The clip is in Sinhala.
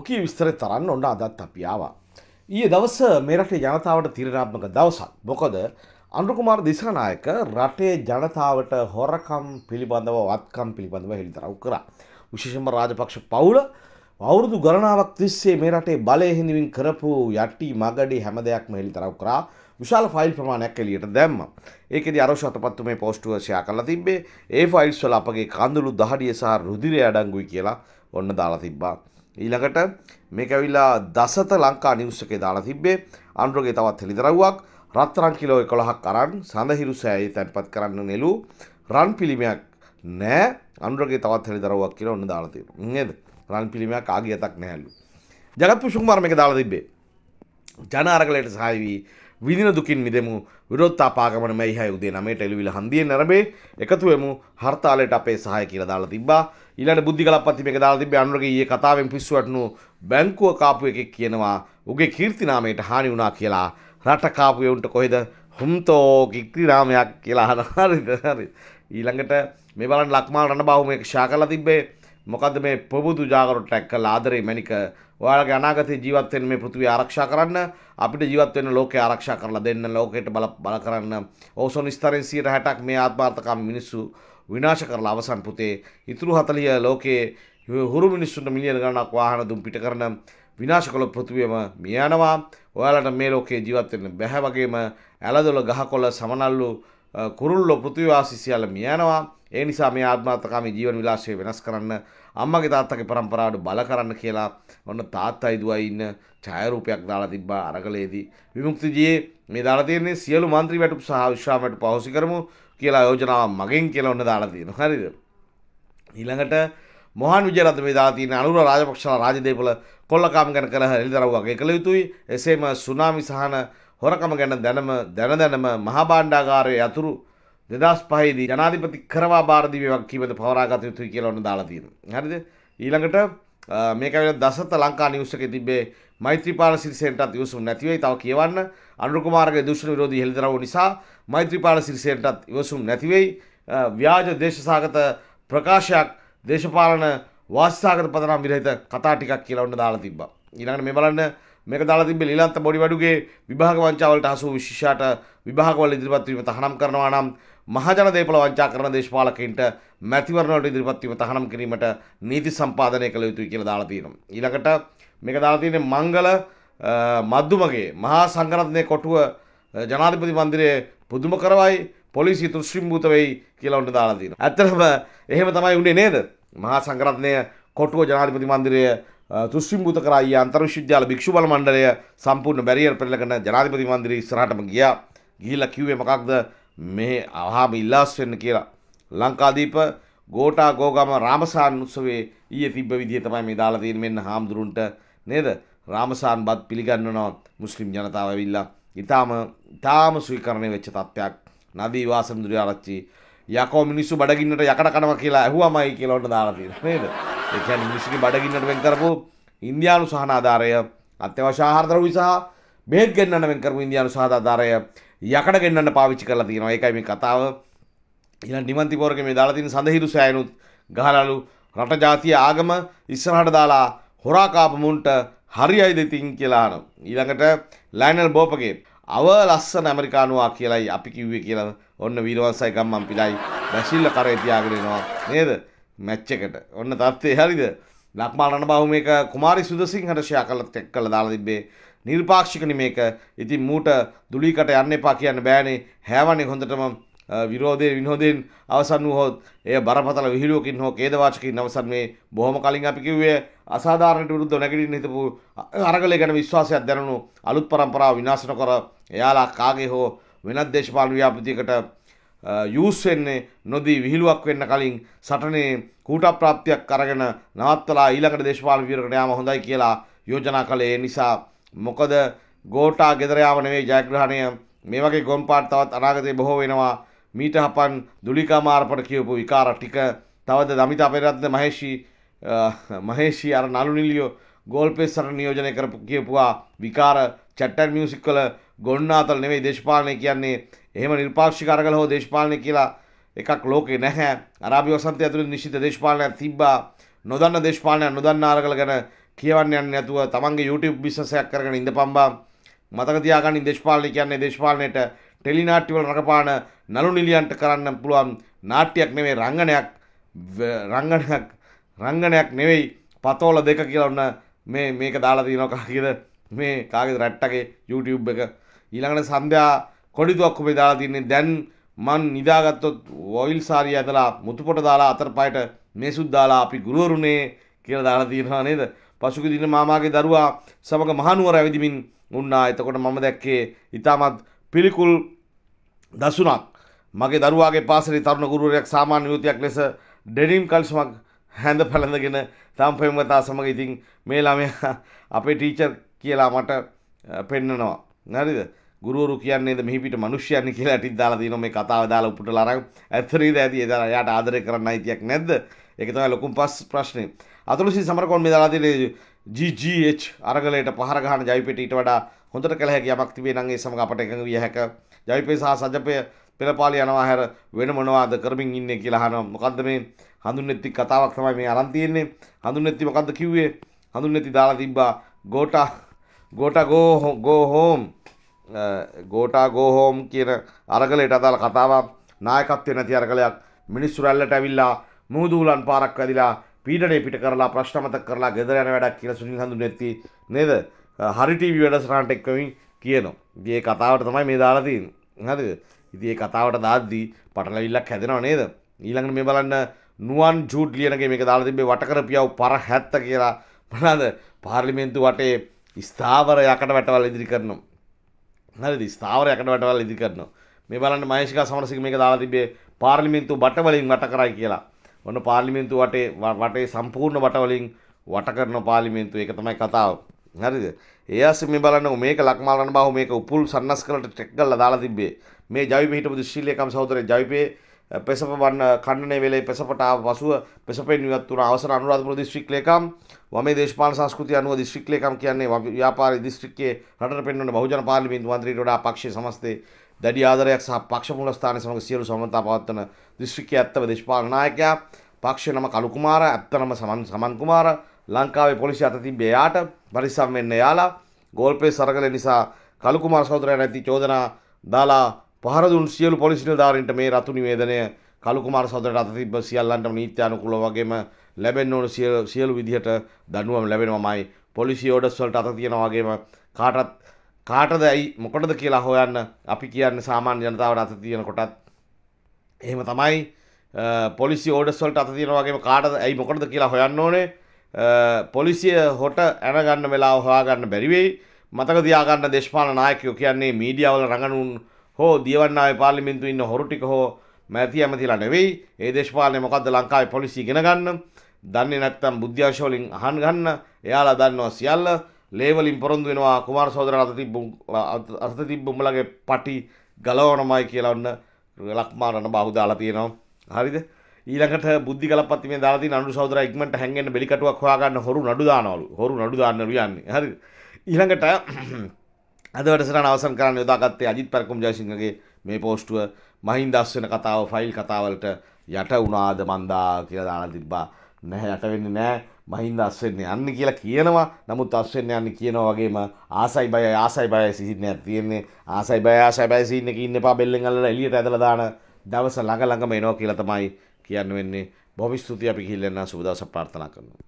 මුකී විස්තර තරන්න ඔන්න අදත් අපි ආවා. ඊයේ දවස මෙරට ජනතාවට තීරණාත්මක දවසක්. මොකද අනුකුමාර දිසානායක රටේ ජනතාවට හොරකම් පිළිබඳව වත්කම් පිළිබඳව හෙළිදරව් කරා. විශේෂම රාජපක්ෂ පවුල අවුරුදු ගණනාවක් තිස්සේ මේ රටේ බලය හිඳින්මින් කරපු යටි මගඩි හැම දෙයක්ම හෙළිදරව් කරා. විශාල ෆයිල් ප්‍රමාණයක් එලියට දැම්ම. ඒකෙද අරෝෂ අතපත්තුමේ පෝස්ටුව ෂයා කරලා තිබ්බේ ඒ ෆයිල්ස් වල අපගේ කඳුළු දහඩිය සහ රුධිරය අඩංගුයි කියලා ඔන්න දාලා තිබ්බා. ඊළඟට මේක ඇවිල්ලා දසත ලංකා නිවුස් එකේ දාලා තිබ්බේ අනුරගේ තවත් හෙළිදරව්වක් රත්තරන් කිලෝ 11ක් අරන් සඳහිරු සෑයේ තැන්පත් කරන්න නෙළු රන් පිළිමයක් නෑ අනුරගේ තවත් හෙළිදරව්වක් කියලා ඔන්න දාලා තියෙනවා නේද රන් පිළිමයක් ආගිය අතක් නැහැලු ජගත් පුෂුකුමාර මේක දාලා තිබ්බේ ජන අරගලයට සහාය වී විදින දුකින් මිදෙමු විරෝත්තා පාගමන මේ හය උදේ නමේට එළුවිල හන්දියෙන් නැරඹේ එකතු වෙමු හර්තාලයට අපේ සහාය කියලා දාලා තිබ්බා ඊළඟ බුද්ධි කලප්පති මේක දාලා තිබ්බේ අනුරගේ ඊයේ කතාවෙන් පිස්සු වටනු බැංකුව කාපු එකෙක් කියනවා උගේ කීර්ති නාමයට හානි වුණා කියලා රට කාපු එවුන්ට කොහෙද හුම්තෝ කික්ති රාමයක් කියලා අහනවා හරිද හරි ඊළඟට මේ බලන්න ලක්මාල් රණබාහු මේක ෂා කරලා තිබ්බේ මොකද මේ ප්‍රබුදු ජාගරට ටැක් කළ ආදරේ මැනික ඔයාලගේ අනාගත ජීවත්වෙන් මේ පෘතිවි ආරක්ෂා කරන්න අපිට ජීවත්වෙන් ලෝක ආරක්ෂා කරලා දෙන්න ලෝකයට බල බල කරන්න ඕසොන් ස්තරෙන් සීර හැටක් මේ ආත්මාර්ථකම් මිනිස්සු විනාශ කරලා අවසන් පුතේ ඉතුරු හතලිය ලෝකයේ හුරු මිනිස්සුන්ට මිලියන ගණනක් වාහන දුම් පිට කරන විනාශ කළ පෘතිවියම මියනවා ඔයාලට මේ ලෝකයේ ජීවත්වෙන්න බැහැ වගේම ඇලදොල ගහකොළ සමනල්ලු කුරුල්ලො පෘතිවාසිසියල මියනවා ඒ නිසා මේ ආත්මාර්ථකාමී ජීවන විලාශය වෙනස් කරන්න අම්මගේ තාත්තගේ પરම්පරාවට බල කරන්න කියලා ඔන්න තාත්තා ඉදුවයි ඉන්න ඡායරූපයක් දාලා තිබ්බා අරගලේදී විමුක්තිජියේ මේ දාලා තියෙන්නේ සියලු മന്ത്രി වැටුප් සහ විශ්වාමයට පහොසි කරමු කියලා යෝජනාව මගෙන් කියලා ඔන්න දාලා තියෙනවා හරිද ඊළඟට මොහන් විජයරත්න මේ දාලා තියෙන අනුර රාජපක්ෂලා රාජදේපල කොල්ලකාම ගැන කළ හෙළිදරව් වගේ කළ යුතුයි එසේම සුනාමි සහන හොරකම ගැන දැනම දැන දැනම මහාබණ්ඩාගාරය අතුරු දෙදස් පහහිදී ජනාධිපති කරවා බාරදිවක් කීවද පවරාගත යුතුයි කියලවන්න දාලාතිීම. හරිද ඊළඟට මේකල දසත ලංකා නිවසක තිබේ මෛත්‍රපාල සිරිසේටත් යුසුම් නැතිවයි තව කියවන්න අනුකුමාරග දෂණ විරෝධ හෙදරව නිසා මෛත්‍රපාල සිරිසේටත් යවසුම් නැතිවෙයි ව්‍යාජ දේශසාගත ප්‍රකාශයක් දේශපාලන වාස්සාගත පදනම් විරහිත කතා ටිකක් කියලවන්න දාලා තිබ්බා. ඉළඟට මේ බලන්න මේක දාලා තිබේ ලීලාන්ත බොඩිවඩුගේ විභාග වංචාවලට හසු විශිෂ්‍යාට විභාගවල ඉදිරිපත් වීම තහනම් කරනවා නම් මහජන දේපල වංචා කරන දේශපාලකයින්ට මැතිවරණවලට ඉදිරිපත් වීම තහනම් කිරීමට නීති සම්පාදනය කළ යුතුයි කියලා දාලා තියෙනවා. ඊළඟට මේක දාලා තියෙන්නේ මංගල මද්දුමගේ මහා සංගරත්නයේ කොටුව ජනාධිපති මන්දිරයේ පුදුම කරවයි පොලිසි තුෂ්ටිම්භූත වෙයි කියලා ඔන්න දාලා තියෙනවා. ඇත්තටම එහෙම තමයි උනේ නේද? මහා සංගරත්නය කොටුව ජනාධිපති මන්දිරයේ තුස්සිම්බූතකර අය අන්තර්විශ්වවිද්‍යාල භික්ෂුබල මණ්ඩලය සම්පූර්ණ බැරියර් පෙරලගෙන ජනාධිපති මන්දිරය ඉස්සරහටම ගියා. ගිහිල්ලා කිව්වේ මොකක්ද මේ අහාම ඉල්ලාස් වෙන්න කියලා. ලංකාදීප ගෝටා ගෝගම රාමසාන් උත්සවයේ ඊයේ තිබ්බ විදිය තමයි මේ දාලා තියෙන්නේ මෙන්න හාමුදුරුන්ට නේද? රාමසාන් බත් පිළිගන්නනවා මුස්ලිම් ජනතාව ඇවිල්ලා. ඊටාම ඊටාම ස්වීකරණය වෙච්ච තත්ත්වයක්. නදී වාසම්දුරිය ආරච්චි යකෝ මිනිස්සු බඩගින්නට යකඩ කනවා කියලා ඇහුවමයි කියලා ඔන්න දාලා තියෙනවා නේද? එකන් මිනිස්සුගේ බඩගින්නට වෙන් කරපු ඉන්දියානු සහනාධාරය අත්‍යවශ්‍ය ආහාර ද්‍රව්‍ය සහ බෙහෙත් ගෙන්නන්න වෙන් කරපු ඉන්දියානු සහනාධාරය යකඩ ගෙන්නන්න පාවිච්චි කරලා තියෙනවා. ඒකයි මේ කතාව. ඊළඟ නිමන්තිපෝරගේ මේ දාලා තියෙන සඳහිරු සෑයනුත් ගහලාලු රට ජාතිය ආගම ඉස්සරහට දාලා හොරා කාපු මුන්ට හරියයි දෙතින් කියලා අහනවා. ඊළඟට ලයනල් බෝපගේ අව ලස්සන ඇමරිකානුවා කියලයි අපි කිව්වේ කියලා ඔන්න වීරවන්සයි ගම්මන් පිලයි බැසිල්ල කරේ තියාගෙන එනවා නේද? මැච්චකට ඔන්න තත්වේ හරිද ලක්මාලන බව මේක කුමාරි සුදසිං හටෂයා කලත් එක් කළ දාලා තිබේ නිර්පාක්ෂිකන මේක ඉතින් මූට දුලිකට යන්න එපා කියන්න බෑනේ හැවනේ හොඳටම විරෝධය විනෝදයෙන් අවසන් වහොත් ඒ බරපතල විහිලුවකින් හෝ කේදවාචකින් අවසන් මේ බොහොම කලින් අපි කිව්වේ අසාධාරණයට විරුද්ධ නැගිටින්න හිතපු අරගලය ගැන විශ්වාසයක් දැනුණු අලුත් පරම්පරාව විනාශන කර එයාලා කාගේ හෝ වෙනත් දේශපාලන ව්‍යාපෘතියකට යූස් වෙන්නේ නොදී විහිළුවක් වෙන්න කලින් සටනේ කූට ප්‍රාප්තියක් අරගෙන නවත්තලා ඊළඟට දේශපාලන වීරකට යාම හොඳයි කියලා යෝජනා කළේ නිසා මොකද ගෝටා ගෙදර යාම නෙවෙයි ජයග්‍රහණය මේ වගේ ගොම්පාට තවත් අනාගතේ බොහෝ වෙනවා මීට හපන් දුලිකා මාරපට කියවපු විකාර ටික තවද දමිත අපේරත්න මහේෂී මහේෂී අර නලු නිලියෝ ගෝල්පෙස් සට නියෝජනය කරපු කියපුවා විකාර චැට්ටන් මියුසික් වල ගොන්නාතල් නෙවෙයි දේශපාලනය කියන්නේ එහෙම නිර්පාක්ෂික අරගල හෝ දේශපාලනය කියලා එකක් ලෝකේ නැහැ. අරාබි වසන්තය ඇතුළේ නිශ්චිත දේශපාලනයක් තිබ්බා. නොදන්න දේශපාලනයක් නොදන්න අරගල ගැන කියවන්න යන්නේ නැතුව තමන්ගේ YouTube බිස්නස් එකක් කරගෙන ඉඳපම්බා. මතක තියාගන්න දේශපාලනය කියන්නේ දේශපාලනයට ටෙලි නාට්‍යවල රඟපාන නළු නිලියන්ට කරන්න පුළුවන් නාට්‍යයක් නෙවෙයි රංගනයක් රංගනයක් රංගනයක් නෙවෙයි පතෝල දෙක කියලා ඔන්න මේ මේක දාලා තියෙනවා කාගේද මේ කාගේද රැට්ටගේ YouTube එක ඊළඟට සන්ධ්‍යා කොඩිදුවක්කු බෙදාලා තින්නේ දැන් මන් නිදාගත්තොත් වොයිල් සාරිය ඇදලා මුතුපොට දාලා අතරපයට මේසුත් දාලා අපි ගුරුවරුනේ කියලා දාලා තියෙනවා නේද? පසුගිය දින මාමාගේ දරුවා සමග මහනුවර ඇවිදිමින් වුණා. එතකොට මම දැක්කේ ඊටමත් පිළිකුල් දසුණක්. මගේ දරුවාගේ පාසලේ තරුණ ගුරුවරයෙක් සාමාන්‍ය යුවතියක් ලෙස ඩෙනිම් කල්සමක් හැඳ පැළඳගෙන තම පෙම්වතා සමග ඉතින් මේ ළමයා අපේ ටීචර් කියලා මට පෙන්නනවා. හරිද? ගුරුවරු කියන්නේ මෙහිපිට මනුෂ්‍යයන්නේ කියලා ටික් දාලා තියෙනවා මේ කතාව දාලා උපුටලා අරන් ඇත්තනේද ඇති එදා යාට ආදරය කරන්න අයිතියක් නැද්ද ඒක තමයි ලොකුම පස් ප්‍රශ්නේ අතුලසි සමරකෝන් මේ දාලා තියෙන GGH අරගලයට පහර ගහන ජවිපෙට ඊට වඩා හොඳට කළ හැකි යමක් තිබේ නම් ඒ සමග අපට එකඟ විය හැක ජවිපේ සහ සජපේ පෙරපාලි යනවා හැර වෙන මොනවාද කරමින් ඉන්නේ කියලා අහනවා මොකද්ද මේ හඳුන්නෙත්ති කතාවක් තමයි මේ අරන් තියෙන්නේ හඳුන්නෙත්ති මොකද්ද කිව්වේ හඳුන්නෙත්ති දාලා තිබ්බා Gota Gota go go home Gota go home කියන අරගලයට අදාළ කතාවක් නායකත්වය නැති අරගලයක් මිනිස්සු රැල්ලට ඇවිල්ලා මුහුදුලන් පාරක් වැදිලා පීඩනය පිට කරලා ප්‍රශ්න මතක් කරලා ගෙදර යන වැඩක් කියලා සුනිල් හඳුනෙත්ති නේද හරි ටීවී වැඩසටහනට එක්කමින් කියනවා. ඉතින් ඒ කතාවට තමයි මේ දාලා තියෙන්නේ. හරිද? ඉතින් ඒ කතාවට දාද්දී පටලවිල්ලක් හැදෙනව නේද? ඊළඟට මේ බලන්න නුවන් ජූඩ් ලියනගේ මේක දාලා තිබ්බේ වටකර පියව් පර 70 කියලා. බලන්න පාර්ලිමේන්තු වටේ ස්ථාවර යකඩ වැටවල් ඉදිරි කරනවා. හරිද ස්ථාවර යකට වැටවල් ඉදි කරනවා. මේ බලන්න මහේෂිකා සමරසිංහ මේක දාලා තිබ්බේ පාර්ලිමේන්තුව බට වලින් වට කරයි කියලා. ඔන්න පාර්ලිමේන්තුව වටේ වටේ සම්පූර්ණ බට වලින් වට කරන පාර්ලිමේන්තුව ඒක තමයි කතාව. හරිද? ඒ අස්සේ මේ බලන්න මේක ලක්මාලන බාහුව මේක උපුල් සන්නස් කරලට ටෙක් කරලා දාලා තිබ්බේ. මේ ජවිපේ හිටපු දුශීලයේ කම් සහෝදරය ජවිපේ පෙසප වන්න කණ්ඩනය වෙලේ පෙසපට පසුව පෙසපෙන් ඉවත් වන අවසර අනුරාධපුර දිස්ත්‍රික් ලේකම් වමේ දේශපාලන සංස්කෘතිය අනුව දිස්ත්‍රික් ලේකම් කියන්නේ ව්‍යාපාර දිස්ත්‍රික්කයේ රටට පෙන්වන බහුජන පාර්ලිමේන්තු මන්ත්‍රීට වඩා පක්ෂයේ සමස්තේ දැඩි ආදරයක් සහ පක්ෂ මූල ස්ථානයේ සමග සියලු සමනතා පවත්වන දිස්ත්‍රික්කයේ ඇත්තම දේශපාලන නායකයා පක්ෂයේ නම කලු කුමාර ඇත්තනම සමන් සමන් කුමාර ලංකාවේ පොලිසිය අත තිබ්බේ යාට පරිස්සම් වෙන්න යාලා ගෝල්පේ සරගල නිසා කලු කුමාර සහෝදරයා නැති චෝදනා දාලා පහරදුන් සියලු පොලිසි නිලධාරීන්ට මේ රතු නිවේදනය කළු කුමාර සහෝදරට අත තිබ්බ සියල්ලන්ටම නීත්‍යානුකූලව වගේම ලැබෙන්න ඕන සියලු විදිහට දඬුවම් ලැබෙනවාමයි පොලිසි ඕඩර්ස් වලට අත තියනවා වගේම කාටත් කාටද ඇයි මොකටද කියලා හොයන්න අපි කියන්නේ සාමාන්‍ය ජනතාවට අත තියන කොටත් එහෙම තමයි පොලිසි ඕඩර්ස් වලට අත තියන වගේම කාටද ඇයි මොකටද කියලා හොයන්න ඕනේ පොලිසිය හොට ඇනගන්න වෙලාව හොයාගන්න බැරි වෙයි මතක තියාගන්න දේශපාලන නායකයෝ කියන්නේ මීඩියා වල රඟනුන් හෝ දියවන්නාවේ පාර්ලිමේන්තුවේ ඉන්න හොරු ටික හෝ මැති ඇමතිලා නෙවෙයි. ඒ දේශපාලනේ මොකද්ද ලංකාවේ පොලිසි ඉගෙන ගන්න. දන්නේ නැත්නම් බුද්ධි අවශ්‍ය වලින් අහන් ගන්න. එයාලා දන්නවා සියල්ල. ලේවලින් පොරොන්දු වෙනවා කුමාර සහෝදරලා අත තිබ්බු අත තිබ්බු උඹලගේ පටි ගලවනමයි කියලා ඔන්න ලක්මාරණ බාහු දාලා තියෙනවා. හරිද? ඊළඟට බුද්ධි ගලප්පත් මේ දාලා තියෙන අනුරු සහෝදරා ඉක්මනට හැංගෙන්න බෙලි කටුවක් හොයාගන්න හොරු නඩු දානවලු. හොරු නඩු දාන්නලු යන්නේ. හරිද? ඊළඟට අද වැඩසටහන අවසන් කරන්න යොදාගත්තේ අජිත් පැරකුම් ජයසිංහගේ මේ පෝස්ටුව මහින්දස් වෙන කතාව ෆයිල් කතාවලට යට වුණාද මන්දා කියලා දාලා තිබ්බා නැහැ යට වෙන්නේ නැහැ මහින්ද අස්වෙන්න යන්න කියලා කියනවා නමුත් අස්වෙන්න යන්න කියනවා වගේම ආසයි බය ආසයි බය සිහිනයක් තියෙන්නේ ආසයි බය ආසයි බය සිහිනක ඉන්න එපා බෙල්ලෙන් අල්ලලා එළියට ඇදලා දාන දවස ළඟ ළඟම එනවා කියලා තමයි කියන්න වෙන්නේ බොහොම ස්තුතියි අපි කිහිල්ලෙන් සුබ දවසක් ප්‍රාර්ථනා කරනවා